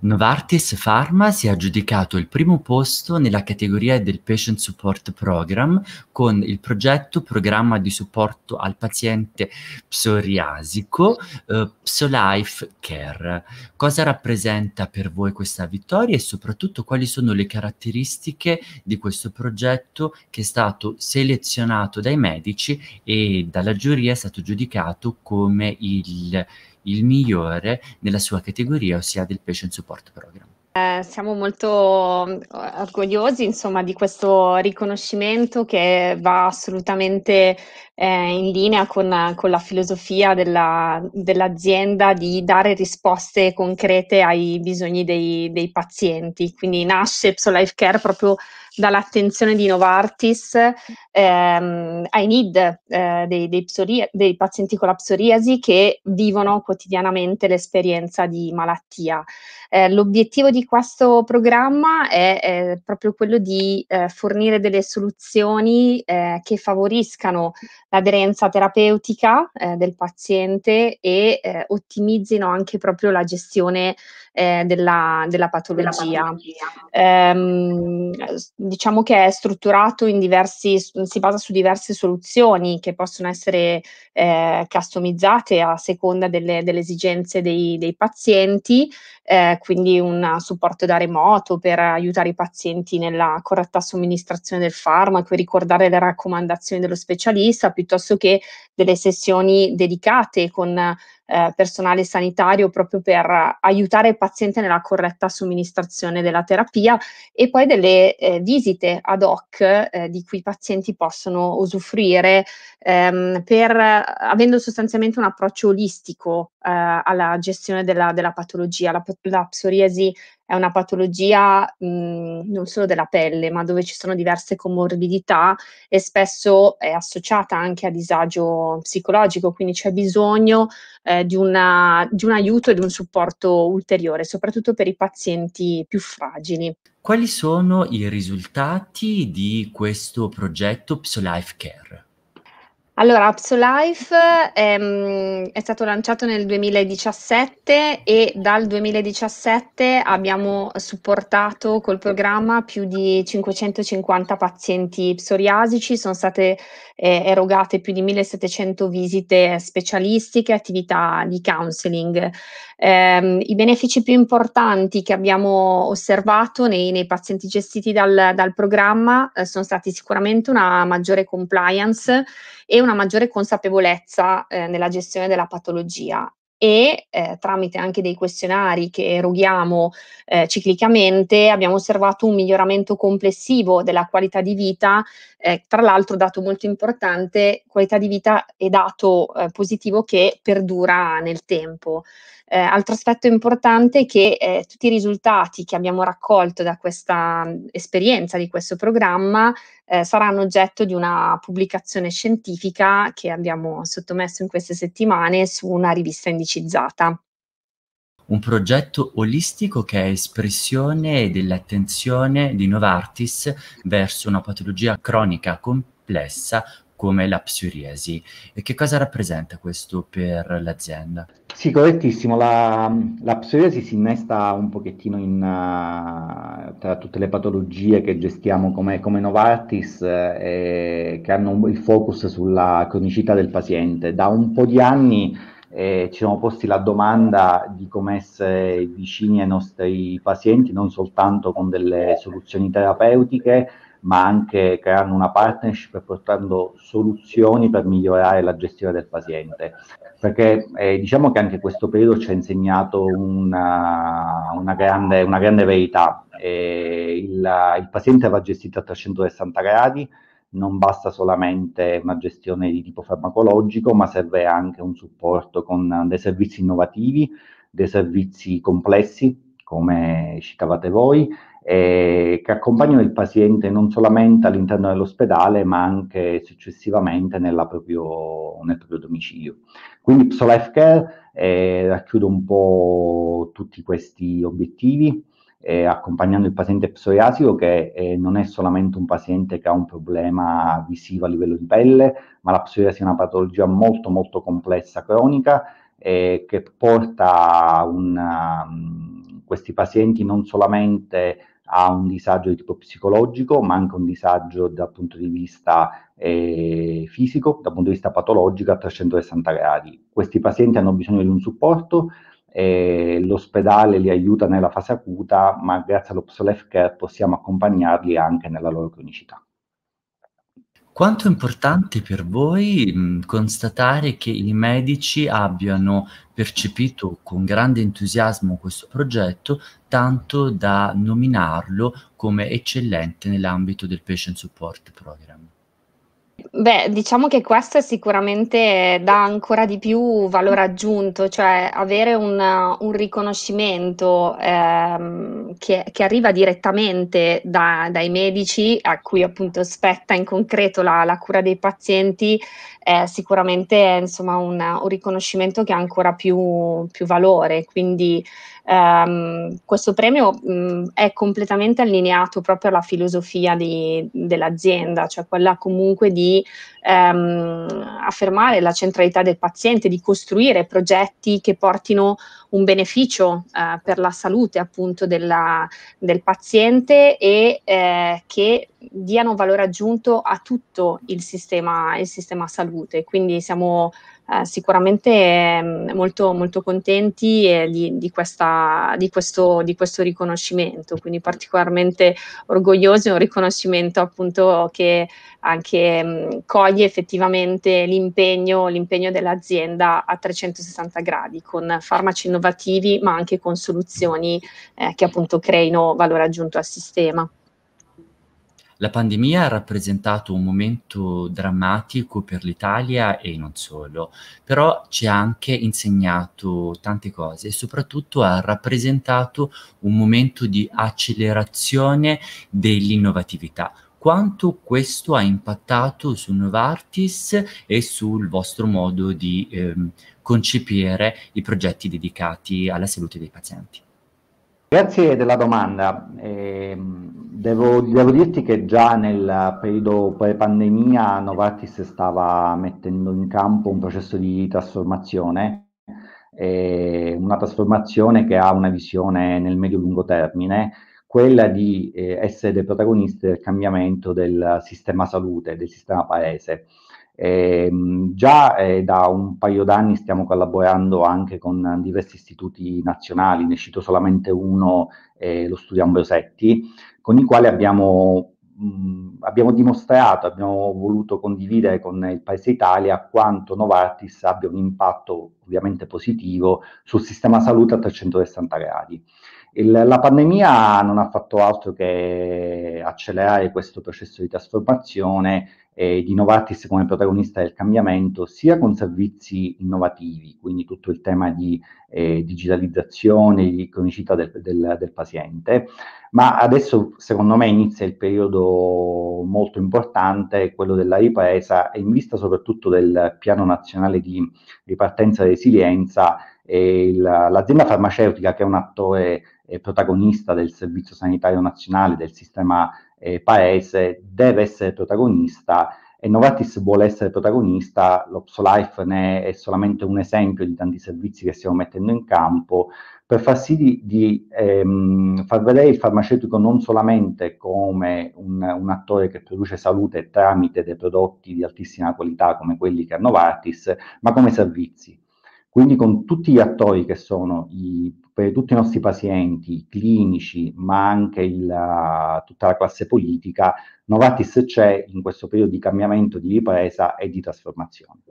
Novartis Pharma si è aggiudicato il primo posto nella categoria del Patient Support Program con il progetto Programma di supporto al paziente psoriasico eh, Psolife Care. Cosa rappresenta per voi questa vittoria e soprattutto quali sono le caratteristiche di questo progetto che è stato selezionato dai medici e dalla giuria è stato giudicato come il il migliore nella sua categoria, ossia del Patient Support Program. Eh, siamo molto eh, orgogliosi insomma, di questo riconoscimento che va assolutamente eh, in linea con, con la filosofia della, dell'azienda di dare risposte concrete ai bisogni dei, dei pazienti. Quindi nasce Psolife Care proprio dall'attenzione di Novartis ehm, ai need eh, dei, dei, psoria- dei, pazienti con la psoriasi che vivono quotidianamente l'esperienza di malattia. Eh, l'obiettivo di questo programma è, è proprio quello di eh, fornire delle soluzioni eh, che favoriscano l'aderenza terapeutica eh, del paziente e eh, ottimizzino anche proprio la gestione eh, della, della, patologia. Della patologia. Ehm, diciamo che è strutturato in diversi, si basa su diverse soluzioni che possono essere eh, customizzate a seconda delle, delle esigenze dei, dei pazienti eh, quindi un supporto da remoto per aiutare i pazienti nella corretta somministrazione del farmaco e ricordare le raccomandazioni dello specialista, piuttosto che delle sessioni dedicate con eh, personale sanitario proprio per aiutare il paziente nella corretta somministrazione della terapia e poi delle eh, visite ad hoc eh, di cui i pazienti possono usufruire ehm, per, avendo sostanzialmente un approccio olistico eh, alla gestione della, della patologia. La, la psoriasi è una patologia mh, mhmm, non solo della pelle, ma dove ci sono diverse comorbidità e spesso è associata anche a disagio psicologico, quindi c'è bisogno eh, di, una, di un aiuto e di un supporto ulteriore, soprattutto per i pazienti più fragili. Quali sono i risultati di questo progetto Psolife Care? Allora, AppsoLife ehm, è stato lanciato nel 2017 e dal 2017 abbiamo supportato col programma più di 550 pazienti psoriasici, sono state eh, erogate più di 1700 visite specialistiche, attività di counseling. Eh, I benefici più importanti che abbiamo osservato nei, nei pazienti gestiti dal, dal programma eh, sono stati sicuramente una maggiore compliance e una una maggiore consapevolezza eh, nella gestione della patologia e eh, tramite anche dei questionari che eroghiamo eh, ciclicamente abbiamo osservato un miglioramento complessivo della qualità di vita, eh, tra l'altro dato molto importante, qualità di vita è dato eh, positivo che perdura nel tempo. Eh, altro aspetto importante è che eh, tutti i risultati che abbiamo raccolto da questa mm, esperienza di questo programma saranno oggetto di una pubblicazione scientifica che abbiamo sottomesso in queste settimane su una rivista indipendente pubblicizzata. Un progetto olistico che è espressione dell'attenzione di Novartis verso una patologia cronica complessa come la psoriasi. E che cosa rappresenta questo per l'azienda? Sì, correttissimo. La, la psoriasi si innesta un pochettino in, uh, tra tutte le patologie che gestiamo come, come Novartis, eh, che hanno il focus sulla cronicità del paziente. Da un po' di anni eh, ci siamo posti la domanda di come essere vicini ai nostri pazienti, non soltanto con delle soluzioni terapeutiche, ma anche creando una partnership e portando soluzioni per migliorare la gestione del paziente. Perché eh, diciamo che anche questo periodo ci ha insegnato una, una, grande, una grande, verità. Eh, il, il paziente va gestito a 360 gradi, non basta solamente una gestione di tipo farmacologico, ma serve anche un supporto con dei servizi innovativi, dei servizi complessi, come citavate voi, eh, che accompagnano il paziente non solamente all'interno dell'ospedale, ma anche successivamente proprio, nel proprio domicilio. Quindi Psolife Care eh, racchiude un po' tutti questi obiettivi, eh, accompagnando il paziente psoriasico che eh, non è solamente un paziente che ha un problema visivo a livello di pelle, ma la psoriasi è una patologia molto molto complessa, cronica, eh, che porta una, um, questi pazienti non solamente a un disagio di tipo psicologico, ma anche un disagio dal punto di vista eh, fisico, dal punto di vista patologico a 360 gradi. Questi pazienti hanno bisogno di un supporto e l'ospedale li aiuta nella fase acuta, ma grazie all'obsolescence care possiamo accompagnarli anche nella loro clinicità. Quanto è importante per voi constatare che i medici abbiano percepito con grande entusiasmo questo progetto, tanto da nominarlo come eccellente nell'ambito del Patient Support Program? Beh, diciamo che questo sicuramente eh, dà ancora di più valore aggiunto, cioè avere un, un riconoscimento ehm, che, che, arriva direttamente da, dai medici a cui appunto spetta in concreto la, la cura dei pazienti, è sicuramente insomma un, un riconoscimento che ha ancora più, più valore. Quindi ehm, questo premio mh, mm, è completamente allineato proprio alla filosofia di, dell'azienda, cioè quella comunque di ehm, affermare la centralità del paziente, di costruire progetti che portino un beneficio eh, per la salute appunto della, del paziente e eh, che diano valore aggiunto a tutto il sistema, il sistema salute. Quindi siamo eh, sicuramente mm, molto, molto contenti eh, di, di, questa, di, questo, di, questo, riconoscimento, quindi particolarmente orgogliosi, un riconoscimento appunto che anche mm, coglie effettivamente l'impegno, l'impegno dell'azienda a 360 gradi con farmaci innovativi ma anche con soluzioni eh, che appunto creino valore aggiunto al sistema. La pandemia ha rappresentato un momento drammatico per l'Italia e non solo, però ci ha anche insegnato tante cose e soprattutto ha rappresentato un momento di accelerazione dell'innovatività. Quanto questo ha impattato su Novartis e sul vostro modo di ehm, concepire i progetti dedicati alla salute dei pazienti? Grazie della domanda. Ehm Devo, devo, dirti che già nel periodo pre-pandemia Novartis stava mettendo in campo un processo di trasformazione, eh, una trasformazione che ha una visione nel medio-lungo termine, quella di eh, essere protagonisti del cambiamento del sistema salute, del sistema paese. Eh, già eh, da un paio d'anni stiamo collaborando anche con diversi istituti nazionali, ne cito solamente uno, eh, lo studio Ambrosetti, con i quali abbiamo, mh, abbiamo dimostrato, abbiamo voluto condividere con il Paese Italia quanto Novartis abbia un impatto ovviamente positivo sul sistema salute a 360 gradi. Il, la pandemia non ha fatto altro che accelerare questo processo di trasformazione e di Novartis come protagonista del cambiamento, sia con servizi innovativi, quindi tutto il tema di eh, digitalizzazione, di cronicità del, del, del, paziente, ma adesso secondo me inizia il periodo molto importante, quello della ripresa, e in vista soprattutto del piano nazionale di ripartenza e resilienza, il, l'azienda farmaceutica che è un attore eh, protagonista del Servizio Sanitario Nazionale, del sistema eh, paese, deve essere protagonista e Novartis vuole essere protagonista, l'Opsolife ne è solamente un esempio di tanti servizi che stiamo mettendo in campo per far sì di, di ehm, far vedere il farmaceutico non solamente come un, un, attore che produce salute tramite dei prodotti di altissima qualità come quelli che ha Novartis, ma come servizi. Quindi con tutti gli attori che sono i, per tutti i nostri pazienti, i clinici, ma anche il, eh, tutta la classe politica, Novartis c'è in questo periodo di cambiamento, di ripresa e di trasformazione.